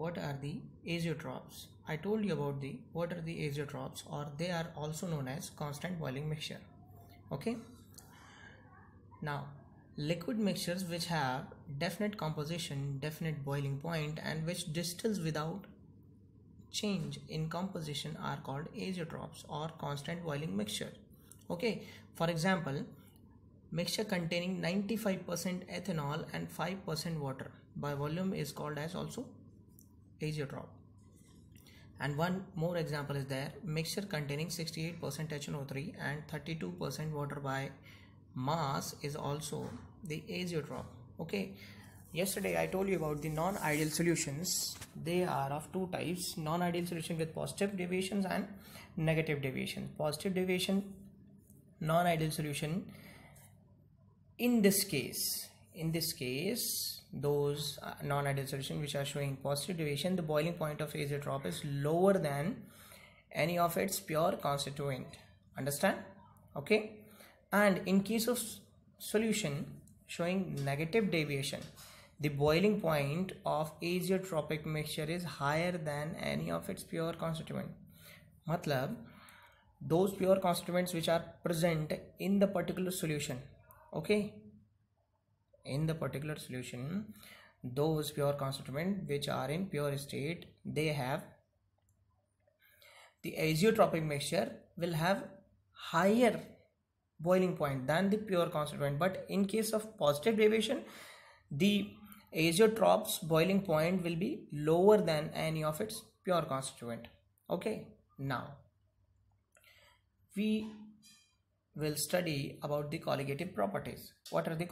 what are the azeotropes? i told you about the what are the azeotropes, or they are also known as constant boiling mixture okay now liquid mixtures which have definite composition definite boiling point and which distills without change in composition are called azeotropes or constant boiling mixture okay for example mixture containing 95% ethanol and 5% water by volume is called as also azeotrope and one more example is there mixture containing 68% HNO3 and 32% water by mass is also the azeotrope okay yesterday I told you about the non-ideal solutions they are of two types non-ideal solution with positive deviations and negative deviation positive deviation non-ideal solution in this case in this case those uh, non-ideal solution which are showing positive deviation the boiling point of azeotrope is lower than any of its pure constituent understand okay and in case of solution showing negative deviation the boiling point of azeotropic mixture is higher than any of its pure constituent matlab those pure constituents which are present in the particular solution okay in the particular solution those pure constituent which are in pure state they have the azeotropic mixture will have higher boiling point than the pure constituent but in case of positive deviation the azeotrop's boiling point will be lower than any of its pure constituent okay now we will study about the colligative properties what are the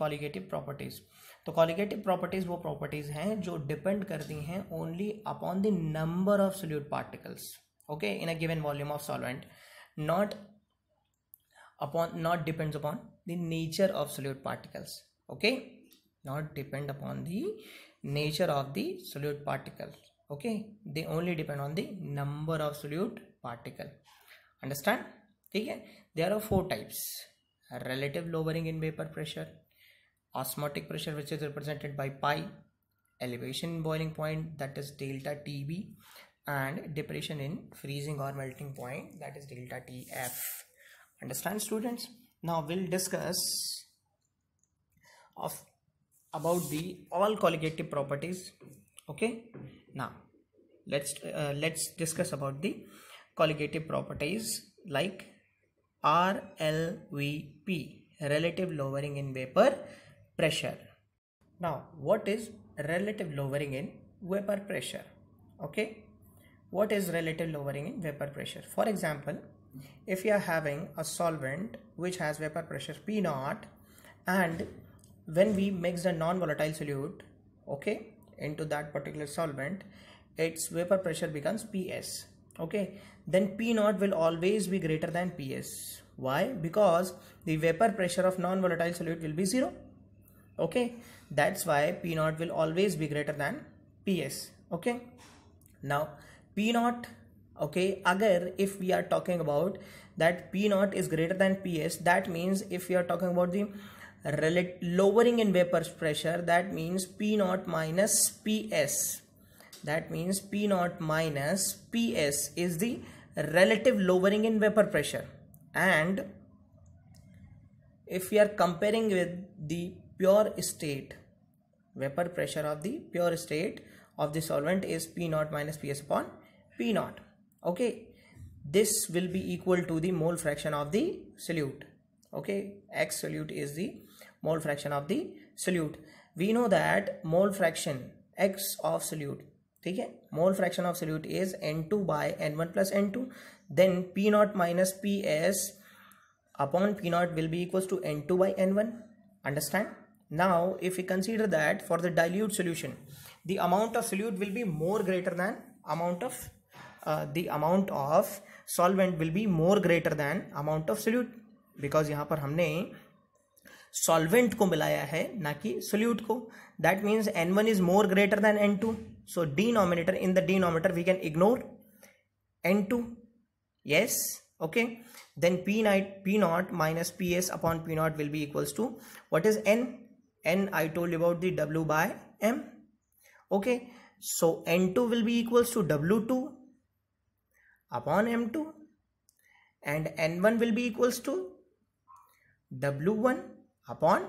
colligative properties तो colligative properties वो properties हैं जो depend करती हैं only upon the number of solute particles okay in a given volume of solvent not upon not depends upon the nature of solute particles okay not depend upon the nature of the solute particle okay they only depend on the number of solute particle understand ठीक there are four types: relative lowering in vapor pressure osmotic pressure which is represented by pi elevation boiling point that is delta tb and depression in freezing or melting point that is delta tf understand students now we'll discuss of about the all colligative properties okay now let's uh, let's discuss about the colligative properties like RLVP relative lowering in vapor pressure. Now what is relative lowering in vapor pressure? Okay. What is relative lowering in vapor pressure? For example, if you are having a solvent which has vapor pressure P naught and when we mix a non-volatile solute okay into that particular solvent its vapor pressure becomes PS okay then P naught will always be greater than PS. Why? Because the vapor pressure of non-volatile solute will be zero. Okay, that's why P naught will always be greater than PS. Okay, now P naught. Okay, agar if we are talking about that P naught is greater than PS, that means if we are talking about the lowering in vapor pressure, that means P naught minus PS that means P naught minus PS is the relative lowering in vapor pressure and if we are comparing with the pure state vapor pressure of the pure state of the solvent is P naught minus PS upon P naught okay this will be equal to the mole fraction of the solute okay X solute is the mole fraction of the solute we know that mole fraction X of solute ठीक है mole fraction of solute is N two by N one plus N two then P not minus P S upon P not will be equal to N two by N one understand now if you consider that for the dilute solution the amount of solute will be more greater than amount of the amount of solvent will be more greater than amount of solute because यहाँ पर हमने solvent को मिलाया है ना कि solute को that means N one is more greater than N two So denominator in the denominator we can ignore N2. Yes. Okay. Then P naught P naught minus PS upon P naught will be equals to what is N? N I told you about the W by M. Okay. So N2 will be equals to W2 upon M2 and N1 will be equals to W1 upon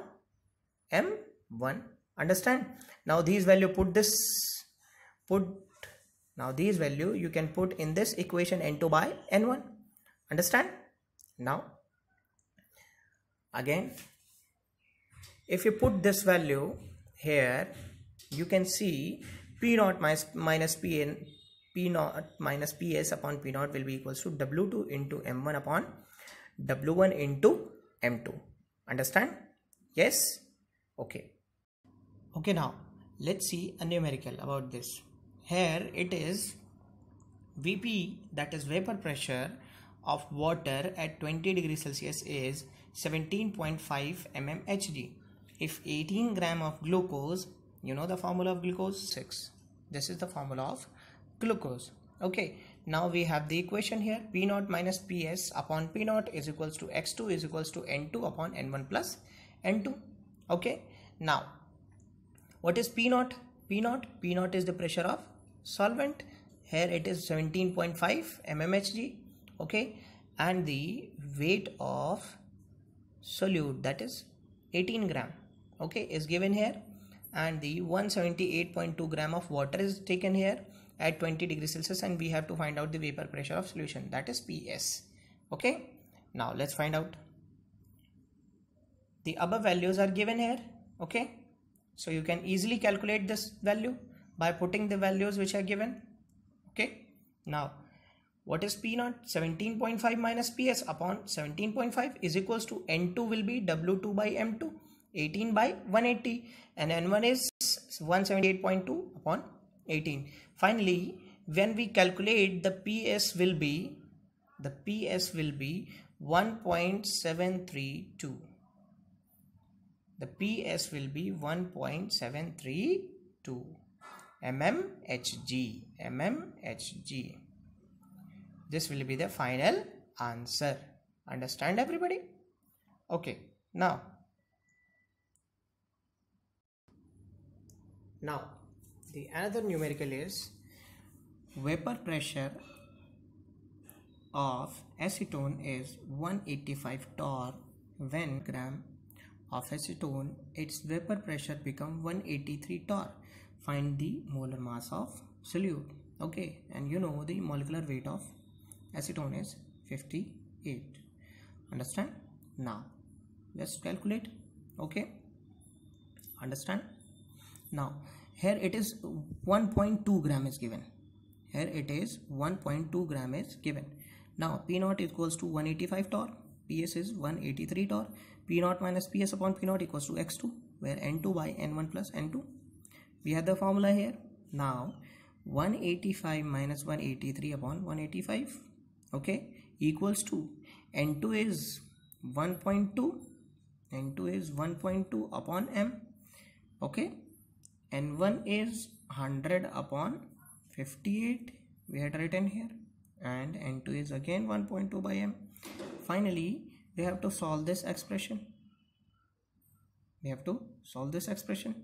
M1 understand now these value put this put now these value you can put in this equation n2 by n1 understand now again if you put this value here you can see p naught minus, minus p in p naught minus ps upon p naught will be equals to w2 into m1 upon w1 into m2 understand yes okay okay now let's see a numerical about this here it is Vp that is vapor pressure of water at 20 degree Celsius is 17.5 mmHg. If 18 gram of glucose, you know the formula of glucose 6. This is the formula of glucose. Okay, now we have the equation here P naught minus PS upon P naught is equals to X2 is equals to N2 upon N1 plus N2. Okay, now what is P naught? P naught? P naught is the pressure of solvent here it is 17.5 mmHg okay and the weight of solute that is 18 gram okay is given here and the 178.2 gram of water is taken here at 20 degrees celsius and we have to find out the vapor pressure of solution that is ps okay now let's find out the above values are given here okay so you can easily calculate this value by putting the values which are given okay now what is p naught 17.5 minus ps upon 17.5 is equals to n2 will be w2 by m2 18 by 180 and n1 is 178.2 upon 18 finally when we calculate the ps will be the ps will be 1.732 the ps will be 1.732 mmHg mmHg this will be the final answer understand everybody okay now now the another numerical is vapor pressure of acetone is 185 torr when gram of acetone its vapor pressure become 183 torr find the molar mass of solute okay and you know the molecular weight of acetone is 58 understand now let's calculate okay understand now here it is 1.2 gram is given here it is 1.2 gram is given now p naught equals to 185 tor ps is 183 tor p naught minus ps upon p naught equals to x2 where n2 by n1 plus n2 we have the formula here now 185 minus 183 upon 185 okay equals to n2 is 1.2 n2 is 1.2 upon m okay n1 is 100 upon 58 we had written here and n2 is again 1.2 by m finally we have to solve this expression we have to solve this expression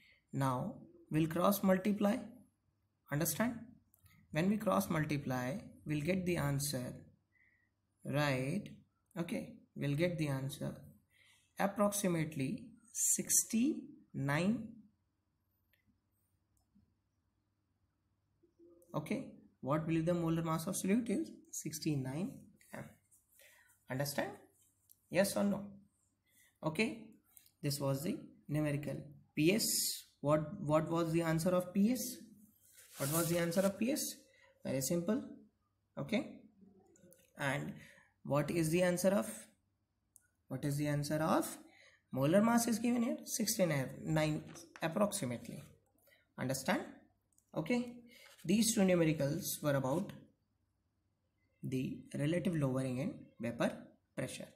Now we'll cross multiply. Understand? When we cross multiply, we'll get the answer. Right? Okay, we'll get the answer. Approximately 69 okay what will be the molar mass of solute is 69 m understand yes or no okay this was the numerical ps what, what was the answer of PS? What was the answer of PS? Very simple. Okay. And what is the answer of? What is the answer of? Molar mass is given here 69 approximately. Understand? Okay. These two numericals were about the relative lowering in vapor pressure.